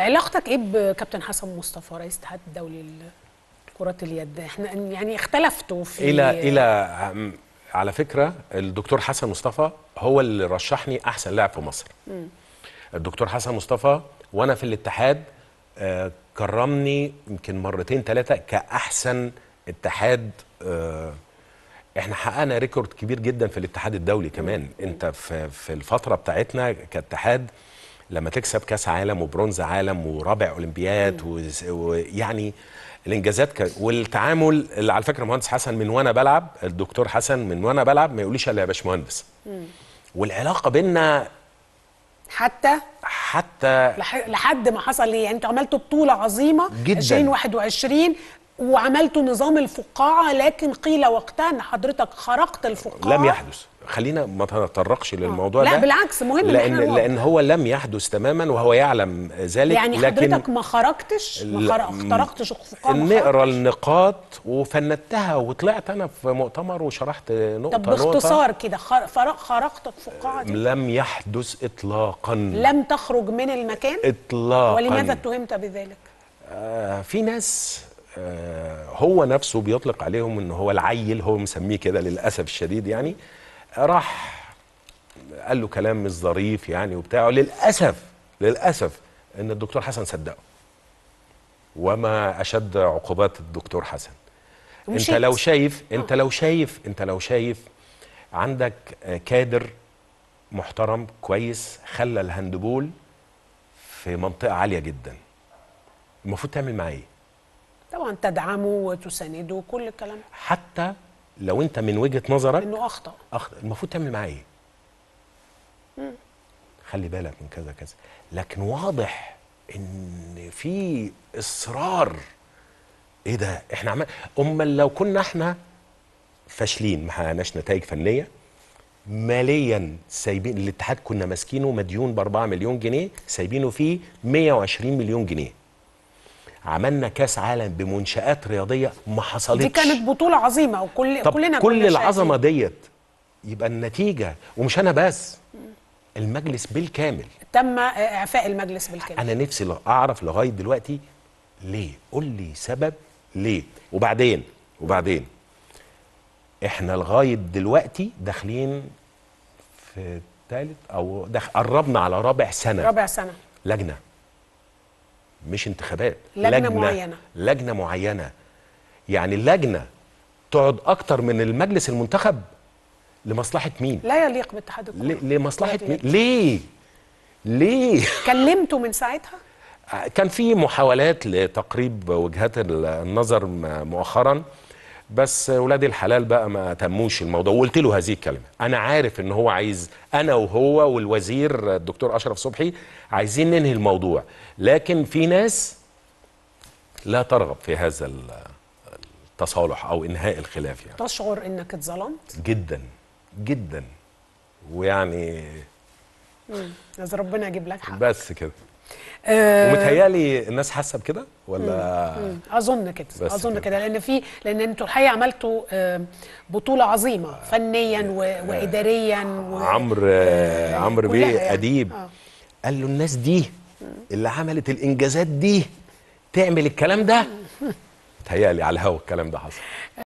علاقتك ايه بكابتن حسن مصطفى رئيس الاتحاد الدولي لكرة اليد؟ احنا يعني اختلفتوا في الى الى على فكره الدكتور حسن مصطفى هو اللي رشحني احسن لاعب في مصر. م. الدكتور حسن مصطفى وانا في الاتحاد آه، كرمني يمكن مرتين ثلاثه كاحسن اتحاد آه، احنا حققنا ريكورد كبير جدا في الاتحاد الدولي كمان انت في في الفتره بتاعتنا كاتحاد لما تكسب كاس عالم وبرونز عالم ورابع اولمبياد ويعني الانجازات ك... والتعامل اللي على فكره مهندس حسن من وانا بلعب الدكتور حسن من وانا بلعب ما يقوليش الا يا باشمهندس والعلاقه بينا حتى حتى لحد ما حصل ايه يعني انتوا عملتوا بطوله عظيمه جدا 2021 وعملتوا نظام الفقاعه لكن قيل وقتها ان حضرتك خرقت الفقاعه لم يحدث خلينا ما نتطرقش آه. للموضوع لا ده لا بالعكس مهم لان لان هو لم يحدث تماما وهو يعلم ذلك يعني لكن حضرتك ما خرجتش ما اخترقتش نقرا النقاط وفندتها وطلعت انا في مؤتمر وشرحت نقطه طب باختصار كده خرقت الفقاعه دي لم يحدث اطلاقا لم تخرج من المكان اطلاقا ولماذا اتهمت بذلك؟ آه في ناس آه، هو نفسه بيطلق عليهم ان هو العيل هو مسميه كده للاسف الشديد يعني راح قال له كلام مش ظريف يعني وبتاع للاسف للاسف ان الدكتور حسن صدقه وما اشد عقوبات الدكتور حسن مشيت. انت لو شايف انت آه. لو شايف انت لو شايف عندك كادر محترم كويس خلى الهاندبول في منطقه عاليه جدا المفروض تعمل معاه ايه طبعا تدعمه وتسانده وكل الكلام حتى لو انت من وجهه نظرك انه اخطا اخطا المفروض تعمل معاه ايه؟ خلي بالك من كذا كذا لكن واضح ان في اصرار ايه ده احنا عمال امال لو كنا احنا فاشلين ما حققناش نتائج فنيه ماليا سايبين الاتحاد كنا ماسكينه مديون ب 4 مليون جنيه سايبينه فيه 120 مليون جنيه عملنا كاس عالم بمنشات رياضيه ما حصلتش دي كانت بطوله عظيمه وكل طب كلنا كل العظمه ديت يبقى النتيجه ومش انا بس المجلس بالكامل تم اعفاء المجلس بالكامل انا نفسي اعرف لغايه دلوقتي ليه قول لي سبب ليه وبعدين وبعدين احنا لغايه دلوقتي داخلين في ثالث او دخ... قربنا على رابع سنه رابع سنه لجنه مش انتخابات لجنه, لجنة معينه لجنه معينه يعني اللجنه تقعد اكتر من المجلس المنتخب لمصلحه مين لا يليق باتحاد الكوره لمصلحه مين ليه ليه كلمته من ساعتها آه، كان في محاولات لتقريب وجهات النظر مؤخرا بس ولاد الحلال بقى ما تموش الموضوع وقلت له هذه الكلمه انا عارف ان هو عايز انا وهو والوزير الدكتور اشرف صبحي عايزين ننهي الموضوع لكن في ناس لا ترغب في هذا التصالح او انهاء الخلاف يعني تشعر انك اتظلمت جدا جدا ويعني امم ربنا يجيب لك حق بس كده آه، ومتهيألي الناس حاسه بكده ولا اظن كده اظن كده. لان في لان انتوا الحقيقه عملتوا آه، بطوله عظيمه فنيا و... واداريا و... عمرو آه، عمرو بيه يعني. اديب آه. قال له الناس دي اللي عملت الانجازات دي تعمل الكلام ده متهيألي على الهوا الكلام ده حصل